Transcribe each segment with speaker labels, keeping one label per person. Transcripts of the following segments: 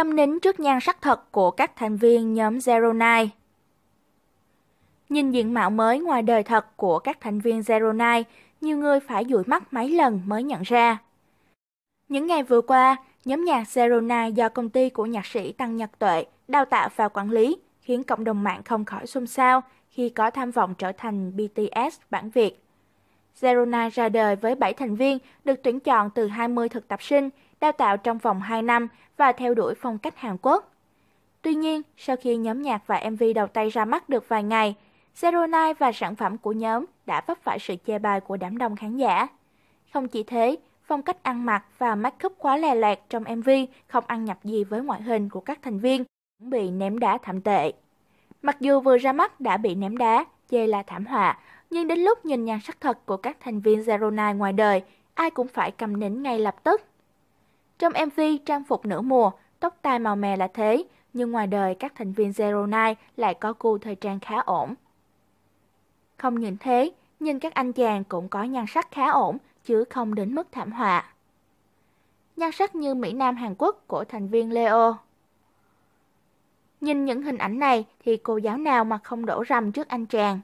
Speaker 1: câm nín trước nhan sắc thật của các thành viên nhóm Zero Nine. Nhìn diện mạo mới ngoài đời thật của các thành viên Zero Nine, nhiều người phải dụi mắt mấy lần mới nhận ra. Những ngày vừa qua, nhóm nhạc Zero Nine do công ty của nhạc sĩ Tăng Nhật Tuệ đào tạo và quản lý khiến cộng đồng mạng không khỏi xôn xao khi có tham vọng trở thành BTS bản Việt. Zero Nine ra đời với 7 thành viên được tuyển chọn từ 20 thực tập sinh – đào tạo trong vòng 2 năm và theo đuổi phong cách Hàn Quốc. Tuy nhiên, sau khi nhóm nhạc và MV đầu tay ra mắt được vài ngày, Zero Nine và sản phẩm của nhóm đã vấp phải sự chê bai của đám đông khán giả. Không chỉ thế, phong cách ăn mặc và make up quá lè lẹt trong MV không ăn nhập gì với ngoại hình của các thành viên, cũng bị ném đá thảm tệ. Mặc dù vừa ra mắt đã bị ném đá, chê là thảm họa, nhưng đến lúc nhìn nhan sắc thật của các thành viên Zero Nine ngoài đời, ai cũng phải cầm nín ngay lập tức. Trong MV trang phục nửa mùa, tóc tai màu mè là thế, nhưng ngoài đời các thành viên Zero Nine lại có gu thời trang khá ổn. Không những thế, nhưng các anh chàng cũng có nhan sắc khá ổn, chứ không đến mức thảm họa. Nhan sắc như Mỹ Nam Hàn Quốc của thành viên Leo. Nhìn những hình ảnh này thì cô giáo nào mà không đổ rầm trước anh chàng.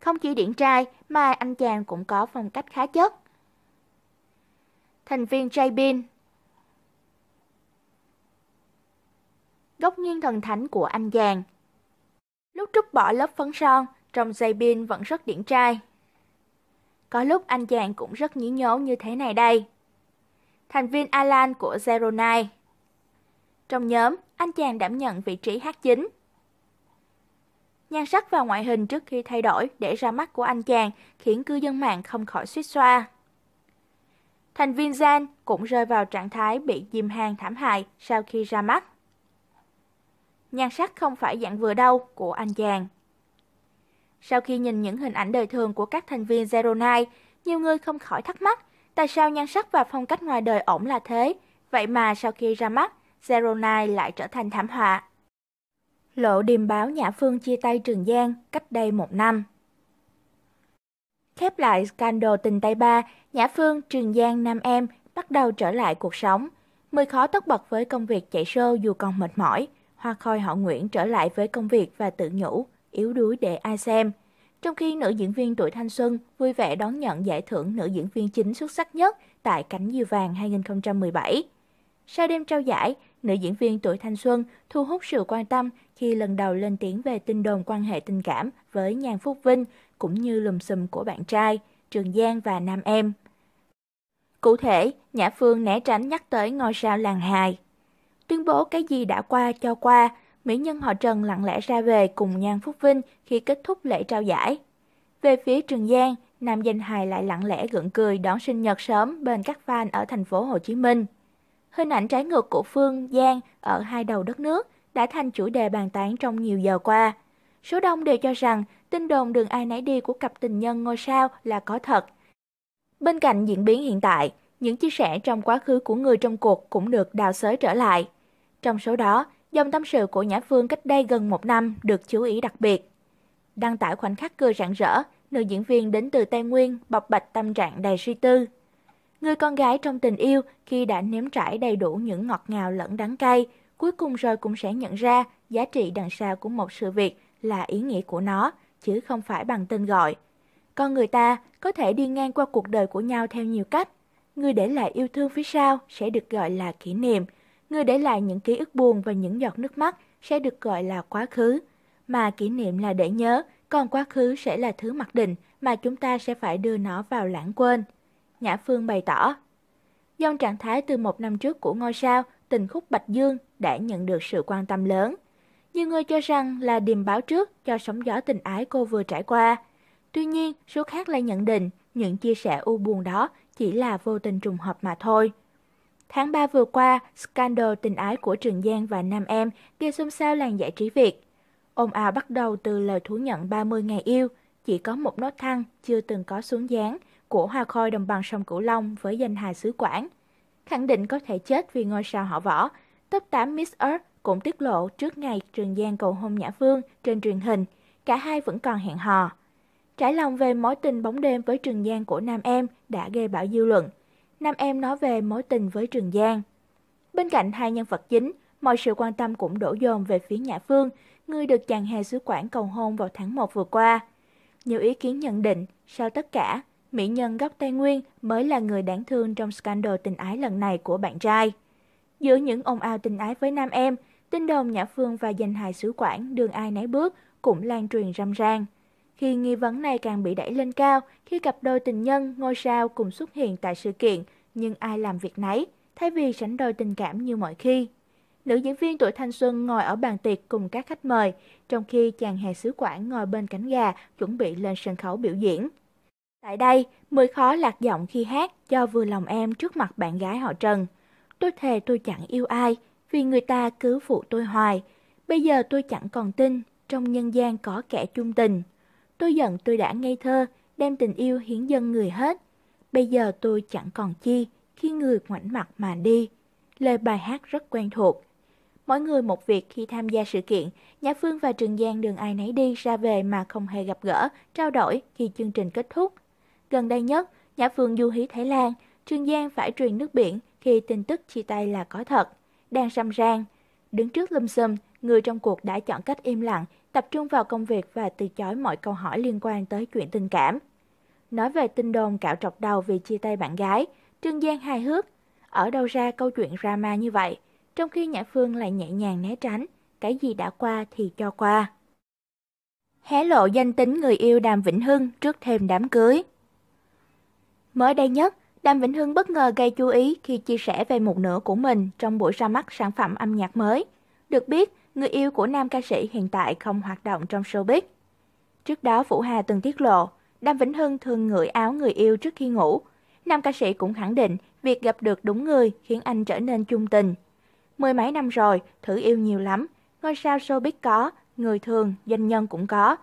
Speaker 1: Không chỉ điển trai mà anh chàng cũng có phong cách khá chất thành viên Jaibin. Góc nghiêng thần thánh của anh chàng Lúc trút bỏ lớp phấn son, trong trông Jaibin vẫn rất điển trai. Có lúc anh chàng cũng rất nhí nhố như thế này đây. Thành viên Alan của Zero Nine. Trong nhóm, anh chàng đảm nhận vị trí hát chính. Nhan sắc và ngoại hình trước khi thay đổi để ra mắt của anh chàng khiến cư dân mạng không khỏi suýt xoa. Thành viên Zen cũng rơi vào trạng thái bị Diêm Hàng thảm hại sau khi ra mắt. Nhan sắc không phải dạng vừa đâu của anh chàng. Sau khi nhìn những hình ảnh đời thường của các thành viên Zero Nine, nhiều người không khỏi thắc mắc tại sao nhan sắc và phong cách ngoài đời ổn là thế, vậy mà sau khi ra mắt, Zero Nine lại trở thành thảm họa. Lộ điềm báo Nhã Phương chia tay Trường Giang cách đây một năm. Khép lại scandal tình tay ba, Nhã Phương, Trường Giang, Nam Em bắt đầu trở lại cuộc sống. Mười khó tất bật với công việc chạy show dù còn mệt mỏi. Hoa Khôi họ Nguyễn trở lại với công việc và tự nhủ, yếu đuối để ai xem. Trong khi nữ diễn viên tuổi thanh xuân vui vẻ đón nhận giải thưởng nữ diễn viên chính xuất sắc nhất tại Cánh Diều Vàng 2017. Sau đêm trao giải, nữ diễn viên tuổi thanh xuân thu hút sự quan tâm khi lần đầu lên tiếng về tin đồn quan hệ tình cảm với Nhan Phúc Vinh, cũng như lùm xùm của bạn trai, Trường Giang và Nam Em. Cụ thể, Nhã Phương né tránh nhắc tới ngôi sao làng hài. Tuyên bố cái gì đã qua cho qua, mỹ nhân họ Trần lặng lẽ ra về cùng Nhan Phúc Vinh khi kết thúc lễ trao giải. Về phía Trường Giang, nam danh hài lại lặng lẽ gượng cười đón sinh nhật sớm bên các fan ở thành phố Hồ Chí Minh. Hình ảnh trái ngược của Phương, Giang ở hai đầu đất nước đã thành chủ đề bàn tán trong nhiều giờ qua. Số đông đều cho rằng tin đồn đường ai nấy đi của cặp tình nhân ngôi sao là có thật. Bên cạnh diễn biến hiện tại, những chia sẻ trong quá khứ của người trong cuộc cũng được đào xới trở lại. Trong số đó, dòng tâm sự của Nhã Phương cách đây gần một năm được chú ý đặc biệt. Đăng tải khoảnh khắc cười rạng rỡ, nữ diễn viên đến từ Tây Nguyên bộc bạch tâm trạng đầy suy tư. Người con gái trong tình yêu khi đã nếm trải đầy đủ những ngọt ngào lẫn đắng cay, cuối cùng rồi cũng sẽ nhận ra giá trị đằng sau của một sự việc là ý nghĩa của nó, chứ không phải bằng tên gọi. Con người ta có thể đi ngang qua cuộc đời của nhau theo nhiều cách. Người để lại yêu thương phía sau sẽ được gọi là kỷ niệm. Người để lại những ký ức buồn và những giọt nước mắt sẽ được gọi là quá khứ. Mà kỷ niệm là để nhớ, còn quá khứ sẽ là thứ mặc định mà chúng ta sẽ phải đưa nó vào lãng quên. Nhã Phương bày tỏ. Dòng trạng thái từ một năm trước của ngôi sao, tình khúc Bạch Dương đã nhận được sự quan tâm lớn. Nhiều người cho rằng là điềm báo trước cho sóng gió tình ái cô vừa trải qua. Tuy nhiên, số khác lại nhận định những chia sẻ u buồn đó chỉ là vô tình trùng hợp mà thôi. Tháng 3 vừa qua, scandal tình ái của Trường Giang và Nam Em gây xôn xao làng giải trí Việt. Ôm ào bắt đầu từ lời thú nhận 30 ngày yêu, chỉ có một nốt thăng chưa từng có xuống dáng của hoa khôi đồng bằng sông Cửu Long với danh hài xứ Quảng. Khẳng định có thể chết vì ngôi sao họ võ, top 8 Miss Earth cũng tiết lộ trước ngày Trường Giang cầu hôn Nhã Phương trên truyền hình, cả hai vẫn còn hẹn hò. Trải lòng về mối tình bóng đêm với Trường Giang của nam em đã gây bão dư luận. Nam em nói về mối tình với Trường Giang. Bên cạnh hai nhân vật chính, mọi sự quan tâm cũng đổ dồn về phía Nhã Phương, người được chàng hề sứ quản cầu hôn vào tháng 1 vừa qua. Nhiều ý kiến nhận định, sau tất cả, mỹ nhân gốc Tây Nguyên mới là người đáng thương trong scandal tình ái lần này của bạn trai. Giữa những ồn ào tình ái với nam em, Tin đồn Nhã Phương và danh hài sứ quản đường ai nấy bước cũng lan truyền râm ran. Khi nghi vấn này càng bị đẩy lên cao, khi cặp đôi tình nhân, ngôi sao cùng xuất hiện tại sự kiện, nhưng ai làm việc nấy, thay vì sánh đôi tình cảm như mọi khi. Nữ diễn viên tuổi thanh xuân ngồi ở bàn tiệc cùng các khách mời, trong khi chàng hề sứ quản ngồi bên cánh gà chuẩn bị lên sân khấu biểu diễn. Tại đây, Mười Khó lạc giọng khi hát cho vừa lòng em trước mặt bạn gái họ Trần. Tôi thề tôi chẳng yêu ai, vì người ta cứ phụ tôi hoài. Bây giờ tôi chẳng còn tin trong nhân gian có kẻ chung tình. Tôi giận tôi đã ngây thơ, đem tình yêu hiến dân người hết. Bây giờ tôi chẳng còn chi khi người ngoảnh mặt mà đi. Lời bài hát rất quen thuộc. Mỗi người một việc khi tham gia sự kiện, Nhã Phương và Trường Giang đường ai nấy đi ra về mà không hề gặp gỡ, trao đổi khi chương trình kết thúc. Gần đây nhất, Nhã Phương du hí Thái Lan, Trường Giang phải truyền nước biển khi tin tức chia tay là có thật đang râm ran. Đứng trước lâm xâm người trong cuộc đã chọn cách im lặng, tập trung vào công việc và từ chối mọi câu hỏi liên quan tới chuyện tình cảm. Nói về tin đồn cạo trọc đầu vì chia tay bạn gái, Trương Giang hài hước. Ở đâu ra câu chuyện drama như vậy, trong khi Nhã Phương lại nhẹ nhàng né tránh, cái gì đã qua thì cho qua. Hé lộ danh tính người yêu Đàm Vĩnh Hưng trước thêm đám cưới. Mới đây nhất, Đàm Vĩnh Hưng bất ngờ gây chú ý khi chia sẻ về một nửa của mình trong buổi ra mắt sản phẩm âm nhạc mới. Được biết, người yêu của nam ca sĩ hiện tại không hoạt động trong showbiz. Trước đó, Vũ Hà từng tiết lộ, Đàm Vĩnh Hưng thường ngửi áo người yêu trước khi ngủ. Nam ca sĩ cũng khẳng định việc gặp được đúng người khiến anh trở nên chung tình. Mười mấy năm rồi, thử yêu nhiều lắm. Ngôi sao showbiz có, người thường, doanh nhân cũng có.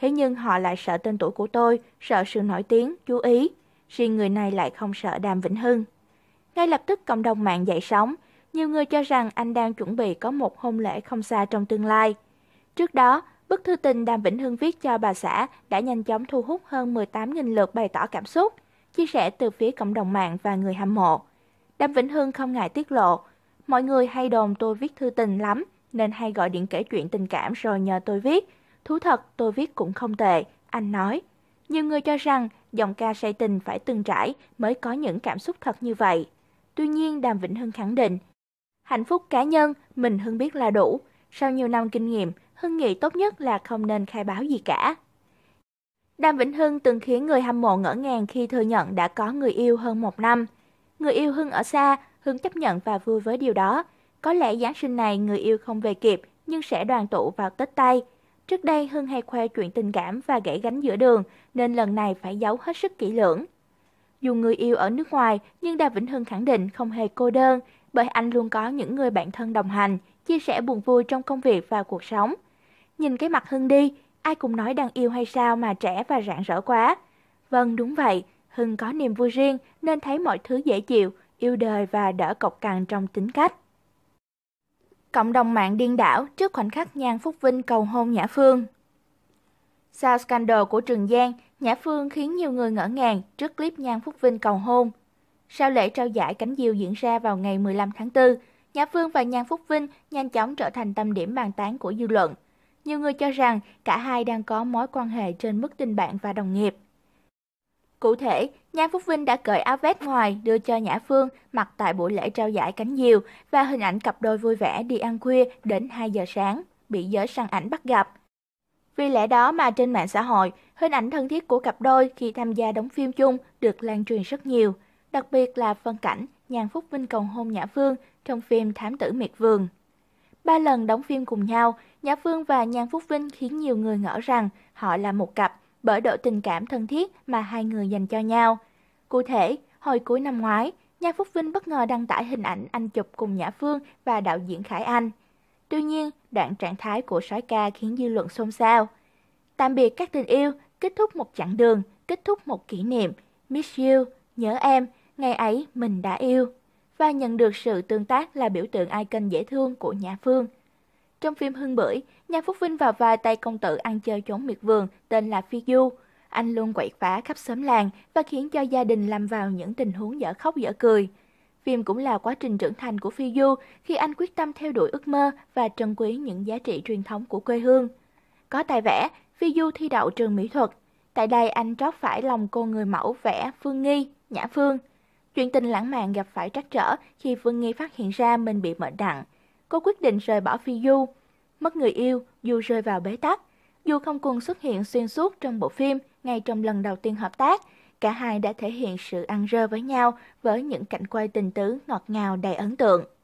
Speaker 1: Thế nhưng họ lại sợ tên tuổi của tôi, sợ sự nổi tiếng, chú ý, riêng người này lại không sợ Đàm Vĩnh Hưng. Ngay lập tức cộng đồng mạng dậy sóng, nhiều người cho rằng anh đang chuẩn bị có một hôn lễ không xa trong tương lai. Trước đó, bức thư tình Đàm Vĩnh Hưng viết cho bà xã đã nhanh chóng thu hút hơn 18.000 lượt bày tỏ cảm xúc, chia sẻ từ phía cộng đồng mạng và người hâm mộ. Đàm Vĩnh Hưng không ngại tiết lộ, mọi người hay đồn tôi viết thư tình lắm, nên hay gọi điện kể chuyện tình cảm rồi nhờ tôi viết. Thú thật, tôi viết cũng không tệ, anh nói. Nhiều người cho rằng giọng ca say tình phải từng trải mới có những cảm xúc thật như vậy. Tuy nhiên, Đàm Vĩnh Hưng khẳng định, hạnh phúc cá nhân mình Hưng biết là đủ. Sau nhiều năm kinh nghiệm, Hưng nghĩ tốt nhất là không nên khai báo gì cả. Đàm Vĩnh Hưng từng khiến người hâm mộ ngỡ ngàng khi thừa nhận đã có người yêu hơn một năm. Người yêu Hưng ở xa, Hưng chấp nhận và vui với điều đó. Có lẽ Giáng sinh này người yêu không về kịp, nhưng sẽ đoàn tụ vào Tết Tây. Trước đây Hưng hay khoe chuyện tình cảm và gãy gánh giữa đường, nên lần này phải giấu hết sức kỹ lưỡng. Dù người yêu ở nước ngoài, nhưng Đà Vĩnh Hưng khẳng định không hề cô đơn, bởi anh luôn có những người bạn thân đồng hành, chia sẻ buồn vui trong công việc và cuộc sống. Nhìn cái mặt Hưng đi, ai cũng nói đang yêu hay sao mà trẻ và rạng rỡ quá. Vâng, đúng vậy, Hưng có niềm vui riêng nên thấy mọi thứ dễ chịu, yêu đời và đỡ cộc cằn trong tính cách. Cộng đồng mạng điên đảo trước khoảnh khắc Nhan Phúc Vinh cầu hôn Nhã Phương. Sau scandal của Trường Giang, Nhã Phương khiến nhiều người ngỡ ngàng trước clip Nhan Phúc Vinh cầu hôn. Sau lễ trao giải cánh diều diễn ra vào ngày 15 tháng 4, Nhã Phương và Nhan Phúc Vinh nhanh chóng trở thành tâm điểm bàn tán của dư luận. Nhiều người cho rằng cả hai đang có mối quan hệ trên mức tình bạn và đồng nghiệp. Cụ thể, Nhan Phúc Vinh đã cởi áo vest ngoài đưa cho Nhã Phương mặc tại buổi lễ trao giải cánh diều và hình ảnh cặp đôi vui vẻ đi ăn khuya đến 2 giờ sáng, bị giới săn ảnh bắt gặp. Vì lẽ đó mà trên mạng xã hội, hình ảnh thân thiết của cặp đôi khi tham gia đóng phim chung được lan truyền rất nhiều, đặc biệt là phân cảnh Nhan Phúc Vinh cầu hôn Nhã Phương trong phim Thám tử miệt vườn. Ba lần đóng phim cùng nhau, Nhã Phương và Nhan Phúc Vinh khiến nhiều người ngỡ rằng họ là một cặp bởi độ tình cảm thân thiết mà hai người dành cho nhau. Cụ thể, hồi cuối năm ngoái, Nhan Phúc Vinh bất ngờ đăng tải hình ảnh anh chụp cùng Nhã Phương và đạo diễn Khải Anh. Tuy nhiên, đoạn trạng thái của sói ca khiến dư luận xôn xao. Tạm biệt các tình yêu, kết thúc một chặng đường, kết thúc một kỷ niệm, miss you, nhớ em, ngày ấy mình đã yêu. Và nhận được sự tương tác là biểu tượng icon dễ thương của Nhã Phương. Trong phim Hương Bưởi, Nhan Phúc Vinh vào vai tay công tử ăn chơi trốn miệt vườn tên là Phi Du – anh luôn quậy phá khắp xóm làng và khiến cho gia đình làm vào những tình huống dở khóc dở cười. Phim cũng là quá trình trưởng thành của Phi Du khi anh quyết tâm theo đuổi ước mơ và trân quý những giá trị truyền thống của quê hương. Có tài vẽ, Phi Du thi đậu trường mỹ thuật. Tại đây anh trót phải lòng cô người mẫu vẽ Phương Nghi, Nhã Phương. Chuyện tình lãng mạn gặp phải trắc trở khi Phương Nghi phát hiện ra mình bị mệnh nặng. Cô quyết định rời bỏ Phi Du. Mất người yêu, Du rơi vào bế tắc. Dù không cùng xuất hiện xuyên suốt trong bộ phim, ngay trong lần đầu tiên hợp tác, cả hai đã thể hiện sự ăn rơ với nhau với những cảnh quay tình tứ ngọt ngào đầy ấn tượng.